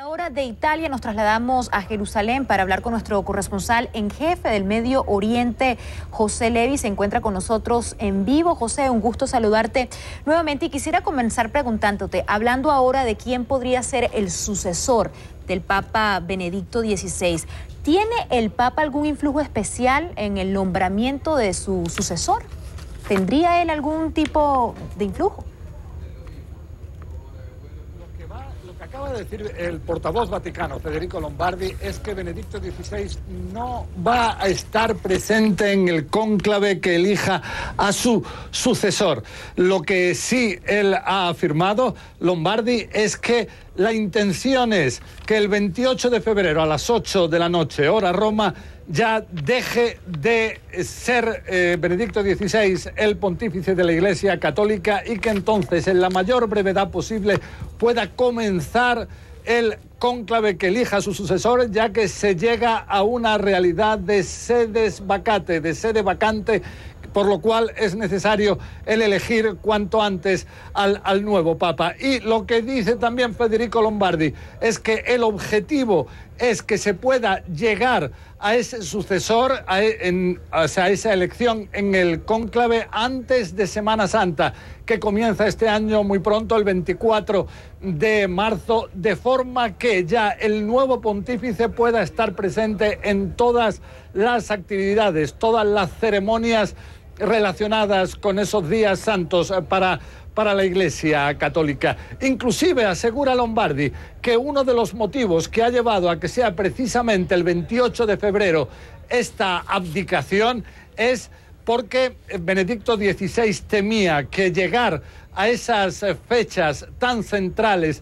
ahora de Italia nos trasladamos a Jerusalén para hablar con nuestro corresponsal en jefe del Medio Oriente, José Levi. Se encuentra con nosotros en vivo. José, un gusto saludarte nuevamente y quisiera comenzar preguntándote, hablando ahora de quién podría ser el sucesor del Papa Benedicto XVI. ¿Tiene el Papa algún influjo especial en el nombramiento de su sucesor? ¿Tendría él algún tipo de influjo? lo que acaba de decir el portavoz vaticano, Federico Lombardi, es que Benedicto XVI no va a estar presente en el cónclave que elija a su sucesor. Lo que sí él ha afirmado, Lombardi, es que la intención es que el 28 de febrero a las 8 de la noche, hora Roma, ya deje de ser eh, Benedicto XVI el pontífice de la Iglesia Católica y que entonces en la mayor brevedad posible pueda comenzar el cónclave que elija a su sucesor, ya que se llega a una realidad de sedes vacate, de sede vacante por lo cual es necesario el elegir cuanto antes al, al, nuevo Papa. Y lo que dice también Federico Lombardi es que el objetivo es que se pueda llegar a ese sucesor, e, a, esa elección en el cónclave antes de Semana Santa, que comienza este año muy pronto, el 24 de marzo, de forma que ya el nuevo pontífice pueda estar presente en todas las actividades, todas las ceremonias relacionadas con esos días santos eh, para para la Iglesia Católica. Inclusive asegura Lombardi que uno de los motivos que ha llevado a que sea precisamente el 28 de febrero esta abdicación es porque Benedicto XVI temía que llegar a esas fechas tan centrales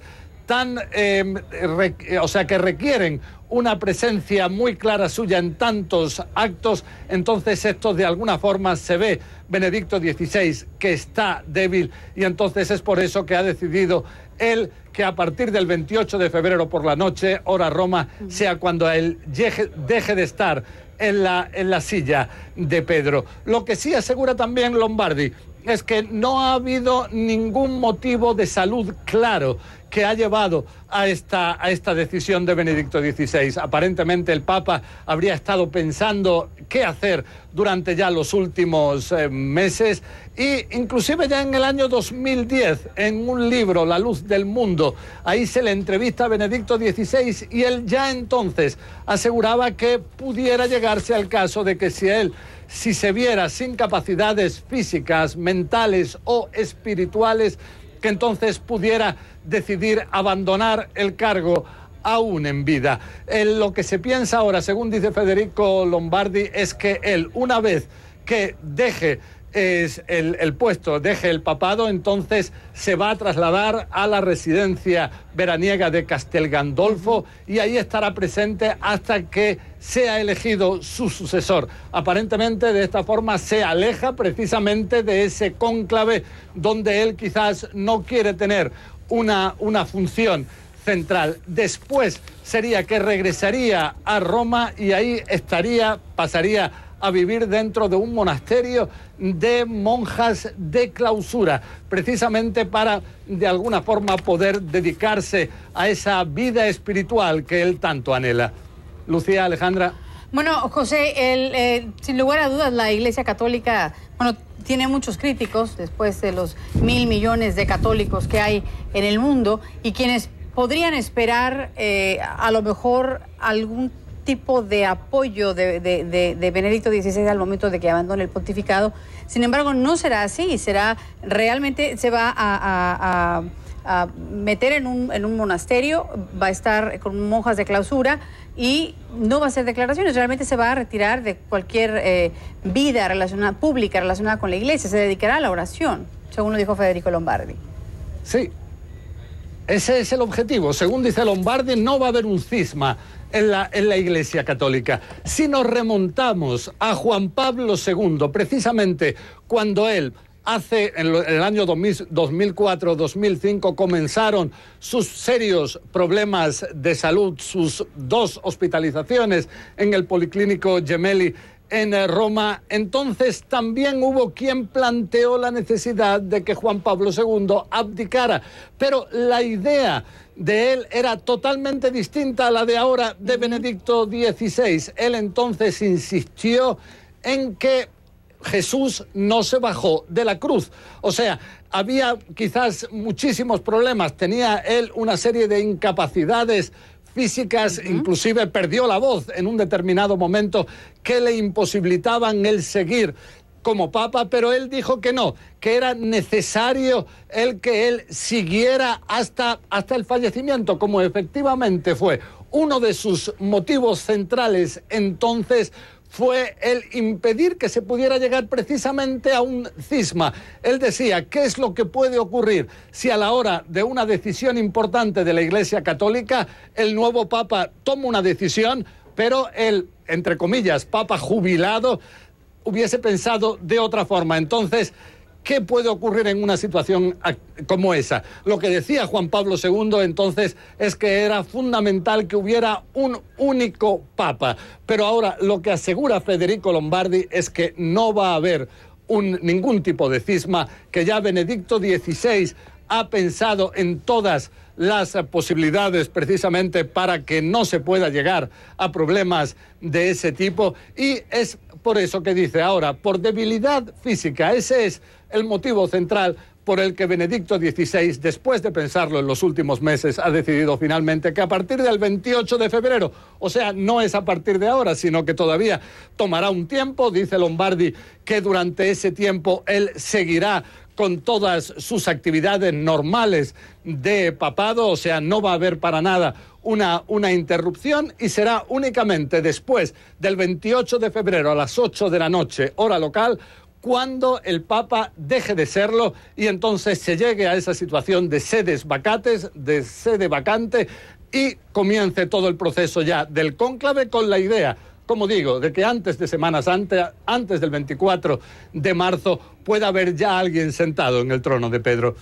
Em, eh, o sea, que requieren una presencia muy clara suya en tantos actos, entonces esto de alguna forma se ve Benedicto XVI que está débil y entonces es por eso que ha decidido él que a partir del 28 de febrero por la noche, hora Roma, sea cuando él deje de estar en la, en la silla de Pedro. Lo que sí asegura también Lombardi es que no ha habido ningún motivo de salud claro que ha llevado a esta, a esta decisión de Benedicto XVI. Aparentemente el Papa habría estado pensando qué hacer durante ya los últimos eh, meses ...y inclusive ya en el año 2010, en un libro, La luz del mundo, ahí se le entrevista a Benedicto XVI y él ya entonces aseguraba que pudiera llegarse al caso de que si él si se viera sin capacidades físicas, mentales o espirituales, que entonces pudiera decidir abandonar el cargo aún en vida. Eh, lo que se piensa ahora, según dice Federico Lombardi, es que él, una vez que deje el, el, puesto, deje el papado, entonces se va a trasladar a la residencia veraniega de Castel Gandolfo y ahí estará presente hasta que sea elegido su sucesor. Aparentemente de esta forma se aleja precisamente de ese cónclave donde él quizás no quiere tener una, función central. Después sería que regresaría a Roma y ahí estaría, pasaría a vivir dentro de un monasterio de monjas de clausura, precisamente para de alguna forma poder dedicarse a esa vida espiritual que él tanto anhela. Lucía Alejandra. Bueno, José, eh, sin lugar a dudas la Iglesia Católica, bueno, tiene muchos críticos después de los mil millones de católicos que hay en el mundo y quienes podrían esperar eh, a lo mejor algún tipo de apoyo de, Benedicto XVI al momento de que abandone el pontificado. Sin embargo, no será así, será realmente, se va a ...a meter en un, monasterio, va a estar con monjas de clausura y no va a hacer declaraciones, realmente se va a retirar de cualquier eh, vida relacionada, pública relacionada con la iglesia, se dedicará a la oración, según lo dijo Federico Lombardi. Sí, ese es el objetivo. Según dice Lombardi, no va a haber un cisma en la, en la, Iglesia Católica. Si nos remontamos a Juan Pablo II, precisamente cuando él hace en el año 2004-2005 comenzaron sus serios problemas de salud, sus dos hospitalizaciones en el Policlínico Gemelli en eh, Roma, entonces también hubo quien planteó la necesidad de que Juan Pablo II abdicara, pero la idea de él era totalmente distinta a la de ahora de Benedicto XVI. Él entonces insistió en que Jesús no se bajó de la cruz. O sea, había quizás muchísimos problemas. Tenía él una serie de incapacidades físicas, inclusive perdió la voz en un determinado momento que le imposibilitaban el seguir como papa, pero él dijo que no, que era necesario el que él siguiera hasta, hasta el fallecimiento, como efectivamente fue. Uno de sus motivos centrales entonces fue el impedir que se pudiera llegar precisamente a un cisma. Él decía, ¿qué es lo que puede ocurrir si a la hora de una decisión importante de la Iglesia Católica el nuevo Papa toma una decisión, pero el, entre comillas, Papa jubilado hubiese pensado de otra forma? Entonces, ¿Qué puede ocurrir en una situación como esa? Lo que decía Juan Pablo II entonces es que era fundamental que hubiera un único papa. Pero ahora lo que asegura Federico Lombardi es que no va a haber ningún tipo de cisma, que ya Benedicto XVI ha pensado en todas las posibilidades precisamente para que no se pueda llegar a problemas de ese tipo y es por eso que dice ahora, por debilidad física, ese es el motivo central por el que Benedicto XVI, después de pensarlo en los últimos meses, ha decidido finalmente que a partir del 28 de febrero, o sea, no es a partir de ahora, sino que todavía tomará un tiempo, dice Lombardi, que durante ese tiempo él seguirá con todas sus actividades normales de papado, o sea, no va a haber para nada una, una, interrupción y será únicamente después del 28 de febrero a las 8 de la noche, hora local, cuando el Papa deje de serlo y entonces se llegue a esa situación de sedes vacantes, de sede vacante y comience todo el proceso ya del cónclave con la idea, como digo, de que antes de semanas Santa, antes del 24 de marzo, pueda haber ya alguien sentado en el trono de Pedro.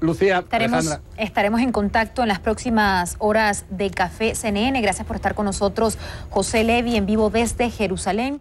Lucía, estaremos, estaremos en contacto en las próximas horas de Café CNN. Gracias por estar con nosotros, José Levi, en vivo desde Jerusalén.